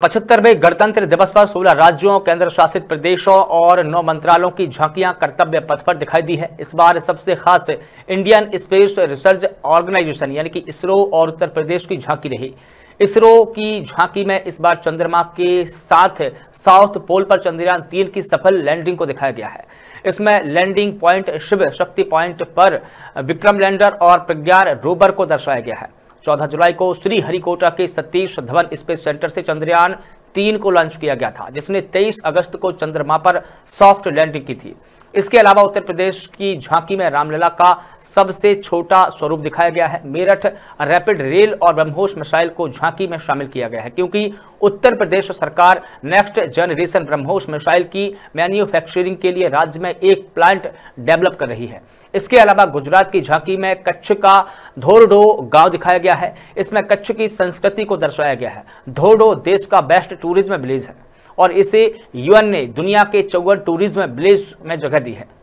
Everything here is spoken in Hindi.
पचहत्तरवें गणतंत्र दिवस पर 16 राज्यों केंद्र शासित प्रदेशों और नौ मंत्रालयों की झांकियां कर्तव्य पथ पर दिखाई दी है इस बार सबसे खास इंडियन स्पेस रिसर्च ऑर्गेनाइजेशन यानी कि इसरो और उत्तर प्रदेश की झांकी रही इसरो की झांकी में इस बार चंद्रमा के साथ साउथ पोल पर चंद्रयान तीन की सफल लैंडिंग को दिखाया गया है इसमें लैंडिंग पॉइंट शिव शक्ति पॉइंट पर विक्रम लैंडर और प्रज्ञान रोबर को दर्शाया गया है 14 जुलाई को श्री हरिकोटा के सतीश धवन स्पेस सेंटर से चंद्रयान तीन को लॉन्च किया गया था जिसने 23 अगस्त को चंद्रमा पर सॉफ्ट लैंडिंग की थी इसके अलावा उत्तर प्रदेश की झांकी में रामलला का सबसे छोटा स्वरूप दिखाया गया है मेरठ रैपिड रेल और ब्रह्मोस मिसाइल को झांकी में शामिल किया गया है क्योंकि उत्तर प्रदेश सरकार नेक्स्ट जनरेशन ब्रह्मोस मिसाइल की मैन्युफैक्चरिंग के लिए राज्य में एक प्लांट डेवलप कर रही है इसके अलावा गुजरात की झांकी में कच्छ का धोरडो गांव दिखाया गया है इसमें कच्छ की संस्कृति को दर्शाया गया है धोरडो देश का बेस्ट टूरिज्म विलेज है और इसे यूएन ने दुनिया के चौवन टूरिज्म विलेज में जगह दी है